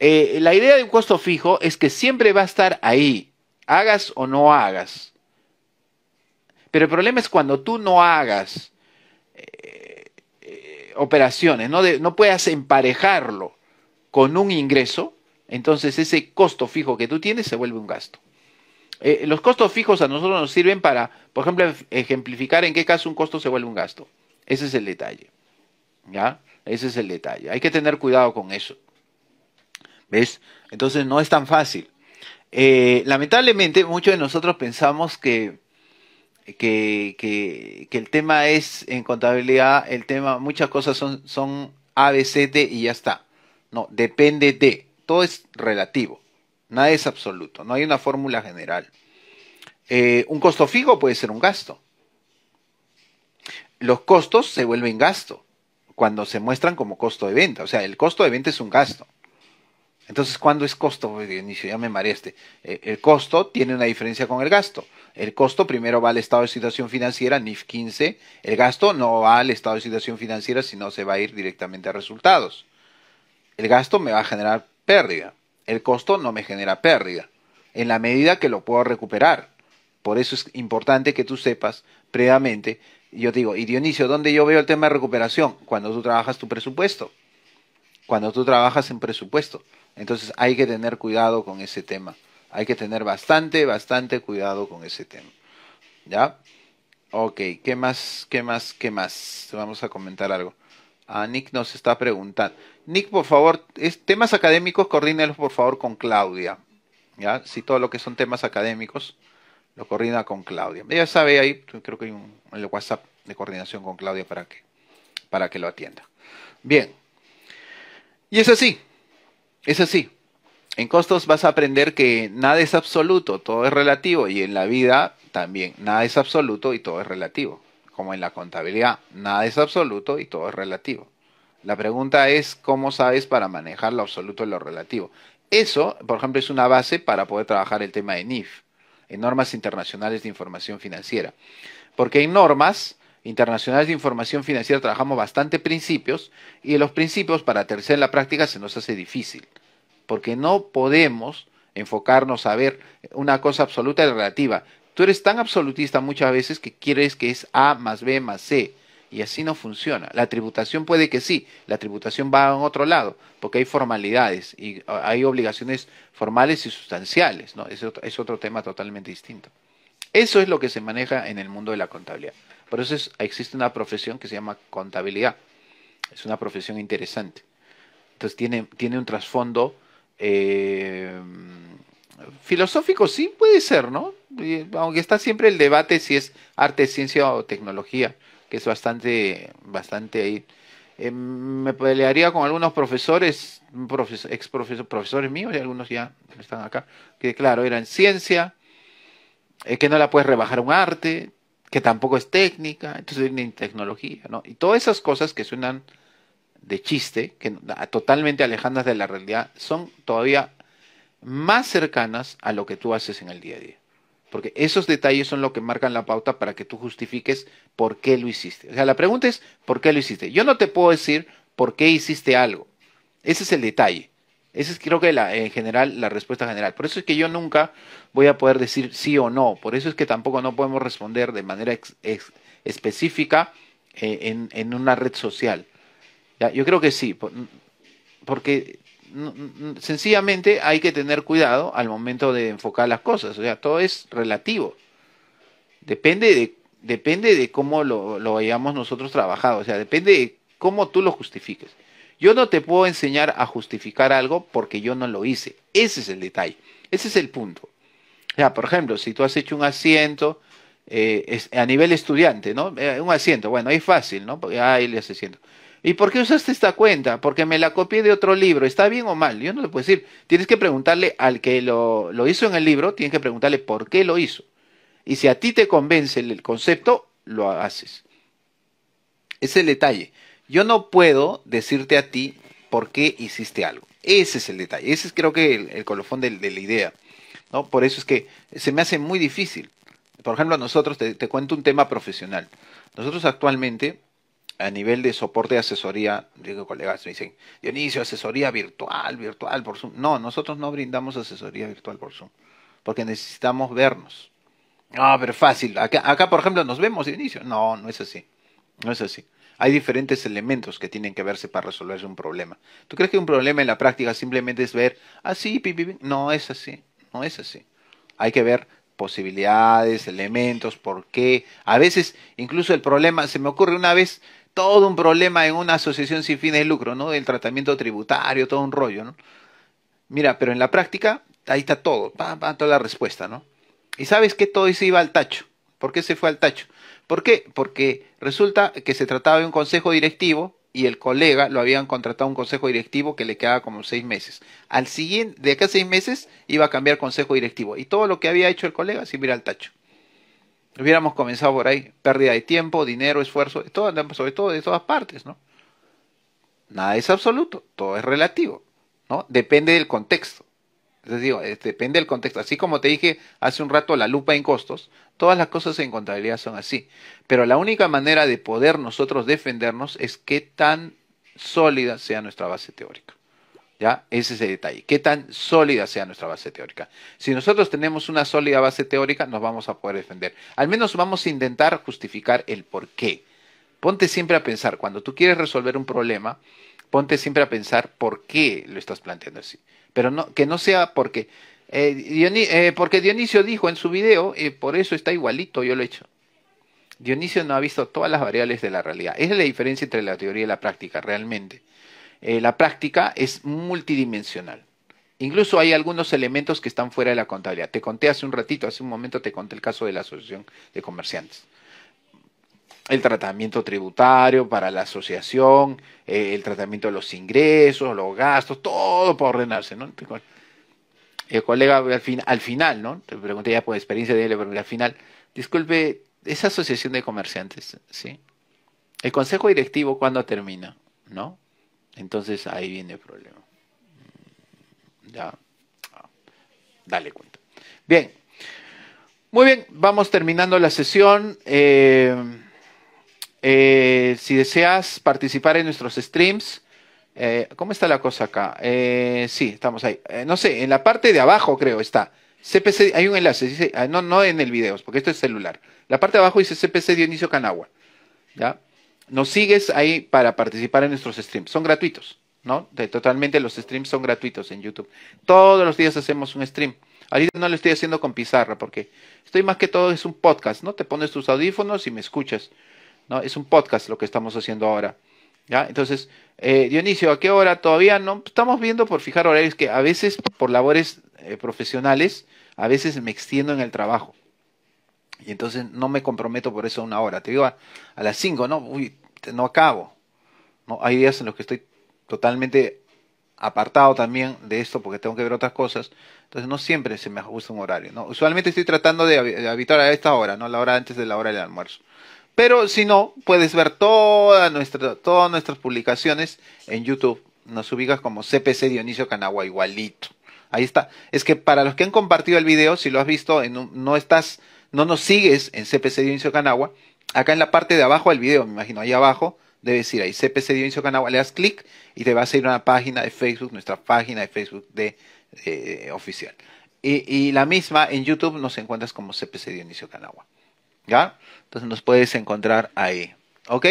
la idea de un costo fijo es que siempre va a estar ahí, hagas o no hagas. Pero el problema es cuando tú no hagas eh, operaciones, no, puedas emparejarlo con un ingreso, entonces ese costo fijo que tú tienes se vuelve un gasto. Eh, los costos fijos a nosotros nos sirven para, por ejemplo, ejemplificar en qué caso un costo se vuelve un gasto. Ese es el detalle. ¿Ya? Ese es el detalle. Hay que tener cuidado con eso. ¿Ves? Entonces no es tan fácil. Eh, lamentablemente muchos de nosotros pensamos que que, que, que, el tema es en contabilidad, el tema, muchas cosas son, A, B, C, D y ya está. No, depende de. Todo es relativo. Nada es absoluto. No hay una fórmula general. Eh, un costo fijo puede ser un gasto. Los costos se vuelven gasto cuando se muestran como costo de venta. O sea, el costo de venta es un gasto. Entonces, ¿cuándo es costo? Dionisio? ya me mareaste. Eh, el costo tiene una diferencia con el gasto. El costo primero va al estado de situación financiera, NIF 15. El gasto no va al estado de situación financiera, sino se va a ir directamente a resultados. El gasto me va a generar pérdida. El costo no me genera pérdida, en la medida que lo puedo recuperar. Por eso es importante que tú sepas previamente, yo digo, y Dionisio, ¿dónde yo veo el tema de recuperación? Cuando tú trabajas tu presupuesto. Cuando tú trabajas en presupuesto. Entonces hay que tener cuidado con ese tema. Hay que tener bastante, bastante cuidado con ese tema. ¿Ya? Ok, ¿qué más, qué más, qué más? Vamos a comentar algo. Ah, Nick nos está preguntando. Nick, por favor, temas académicos, coordínelos por favor con Claudia. ¿Ya? Si todo lo que son temas académicos, lo coordina con Claudia. Ya sabe ahí, creo que hay un, WhatsApp de coordinación con Claudia para que, para que lo atienda. Bien. Y es así. Es así. En costos vas a aprender que nada es absoluto, todo es relativo. Y en la vida también, nada es absoluto y todo es relativo. Como en la contabilidad, nada es absoluto y todo es relativo. La pregunta es cómo sabes para manejar lo absoluto y lo relativo. Eso, por ejemplo, es una base para poder trabajar el tema de NIF, en normas internacionales de información financiera. Porque en normas internacionales de información financiera trabajamos bastante principios y en los principios para tercer en la práctica se nos hace difícil porque no podemos enfocarnos a ver una cosa absoluta y relativa. Tú eres tan absolutista muchas veces que quieres que es A más B más C. Y así no funciona. La tributación puede que sí, la tributación va a otro lado, porque hay formalidades y ah, hay obligaciones formales y sustanciales, ¿no? Es otro, tema totalmente distinto. Eso es lo que se maneja en el mundo de la contabilidad. Por eso existe una profesión que se llama contabilidad. Es una profesión interesante. Entonces tiene, tiene un trasfondo eh, filosófico sí puede ser, ¿no? Aunque está siempre el debate si es arte, ciencia o tecnología, que es bastante, bastante ahí. Eh, me pelearía con algunos profesores, ex profesores míos, y algunos ya están acá, que claro, eran ciencia, eh, que no la puedes rebajar un arte, que tampoco es técnica, entonces ni tecnología, ¿no? Y todas esas cosas que suenan de chiste, que totalmente alejadas de la realidad, son todavía más cercanas a lo que tú haces en el día a día. Porque esos detalles son lo que marcan la pauta para que tú justifiques por qué lo hiciste. O sea, la pregunta es, ¿por qué lo hiciste? Yo no te puedo decir por qué hiciste algo. Ese es el detalle. Esa es creo que la, en general la respuesta general. Por eso es que yo nunca voy a poder decir sí o no. Por eso es que tampoco no podemos responder de manera específica eh, en una red social. Ya, yo creo que sí, porque sencillamente hay que tener cuidado al momento de enfocar las cosas, o sea, todo es relativo. Depende de, depende de cómo lo, lo hayamos nosotros trabajado, o sea, depende de cómo tú lo justifiques. Yo no te puedo enseñar a justificar algo porque yo no lo hice. Ese es el detalle, ese es el punto. O sea, por ejemplo, si tú has hecho un asiento eh, a nivel estudiante, ¿no? Eh, un asiento, bueno, es fácil, ¿no? Porque ahí le asiento. ¿Y por qué usaste esta cuenta? Porque me la copié de otro libro. ¿Está bien o mal? Yo no lo puedo decir. Tienes que preguntarle al que lo, lo hizo en el libro, tienes que preguntarle por qué lo hizo. Y si a ti te convence el concepto, lo haces. Ese es el detalle. Yo no puedo decirte a ti por qué hiciste algo. Ese es el detalle. Ese es creo que el, colofón de, la idea. ¿no? Por eso es que se me hace muy difícil. Por ejemplo, a nosotros, te, te cuento un tema profesional. Nosotros actualmente a nivel de soporte de asesoría, digo colegas me dicen, Dionisio, asesoría virtual, virtual por Zoom. No, nosotros no brindamos asesoría virtual por Zoom, porque necesitamos vernos. Ah, pero fácil. Acá, acá, por ejemplo, nos vemos, Dionisio. No, no es así. No es así. Hay diferentes elementos que tienen que verse para resolverse un problema. ¿Tú crees que un problema en la práctica simplemente es ver, así, ah, pi, No es así. No es así. Hay que ver posibilidades, elementos, por qué. A veces, incluso el problema, se me ocurre una vez, todo un problema en una asociación sin fines de lucro, ¿no? El tratamiento tributario, todo un rollo, ¿no? Mira, pero en la práctica, ahí está todo, Va toda la respuesta, ¿no? Y sabes que todo eso iba al tacho. ¿Por qué se fue al tacho? ¿Por qué? Porque resulta que se trataba de un consejo directivo y el colega lo habían contratado un consejo directivo que le quedaba como seis meses. Al siguiente, de acá a seis meses, iba a cambiar consejo directivo. Y todo lo que había hecho el colega se iba al tacho. Hubiéramos comenzado por ahí, pérdida de tiempo, dinero, esfuerzo, sobre todo de todas partes, ¿no? Nada es absoluto, todo es relativo, ¿no? Depende del contexto. depende del contexto. Así como te dije hace un rato la lupa en costos, todas las cosas en contabilidad son así. Pero la única manera de poder nosotros defendernos es qué tan sólida sea nuestra base teórica. ¿Ya? Es ese detalle. ¿Qué tan sólida sea nuestra base teórica? Si nosotros tenemos una sólida base teórica, nos vamos a poder defender. Al menos vamos a intentar justificar el por qué. Ponte siempre a pensar, cuando tú quieres resolver un problema, ponte siempre a pensar por qué lo estás planteando así. Pero que no sea porque, eh, Dionisio, eh, porque Dionisio dijo en su video, eh, por eso está igualito, yo lo he hecho. Dionisio no ha visto todas las variables de la realidad. Esa es la diferencia entre la teoría y la práctica, realmente. Eh, la práctica es multidimensional. Incluso hay algunos elementos que están fuera de la contabilidad. Te conté hace un ratito, hace un momento te conté el caso de la Asociación de Comerciantes. El tratamiento tributario para la asociación, eh, el tratamiento de los ingresos, los gastos, todo para ordenarse, ¿no? El colega al, al final, ¿no? Te pregunté ya por experiencia de él, pero al final, disculpe, esa asociación de comerciantes, ¿sí? El consejo directivo, ¿cuándo termina? ¿No? Entonces ahí viene el problema. Mm, ya. Ah, dale cuenta. Bien. Muy bien, vamos terminando la sesión. Eh, eh, si deseas participar en nuestros streams, eh, ¿cómo está la cosa acá? sí, estamos ahí. no sé, en la parte de abajo creo está. CPC, hay un enlace, ah, no, no en el video, porque esto es celular. La parte de abajo dice CPC Dionisio Canagua. ¿Ya? nos sigues ahí para participar en nuestros streams. Son gratuitos, ¿no? totalmente los streams son gratuitos en YouTube. Todos los días hacemos un stream. Ahorita no lo estoy haciendo con pizarra porque estoy más que todo es un podcast, ¿no? Te pones tus audífonos y me escuchas, ¿no? Es un podcast lo que estamos haciendo ahora. ¿Ya? Entonces, eh, Dionisio, ¿a qué hora? Todavía no. Estamos viendo por fijar horarios que a veces por labores eh, profesionales, a veces me extiendo en el trabajo. Y entonces no me comprometo por eso una hora. Te digo a, las 5, no, uy, no acabo. No, hay días en los que estoy totalmente apartado también de esto porque tengo que ver otras cosas. Entonces no siempre se me ajusta un horario. ¿no? Usualmente estoy tratando de habitar a esta hora, no la hora antes de la hora del almuerzo. Pero si no, puedes ver todas nuestras publicaciones en YouTube. Nos ubicas como CPC Dionisio Canagua igualito. Ahí está. Es que para los que han compartido el video, si lo has visto, no estás no nos sigues en CPC Dionisio Canagua, acá en la parte de abajo del video, me imagino, ahí abajo, debes ir ahí, CPC Dionisio Canagua, le das clic y te va a ir una página de Facebook, nuestra página de Facebook de eh, oficial. Y, y, la misma en YouTube nos encuentras como CPC Dionisio Canagua. ¿Ya? Entonces nos puedes encontrar ahí. ¿Ok?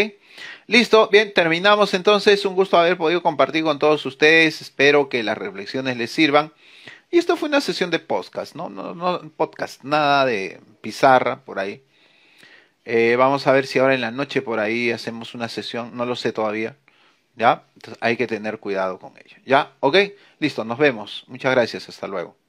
Listo, bien, terminamos entonces. Un gusto haber podido compartir con todos ustedes. Espero que las reflexiones les sirvan. Y esto fue una sesión de podcast, ¿no? No, podcast, nada de pizarra por ahí. Eh, vamos a ver si ahora en la noche por ahí hacemos una sesión, no lo sé todavía. ¿Ya? Entonces hay que tener cuidado con ello. ¿Ya? ¿Ok? Listo, nos vemos. Muchas gracias, hasta luego.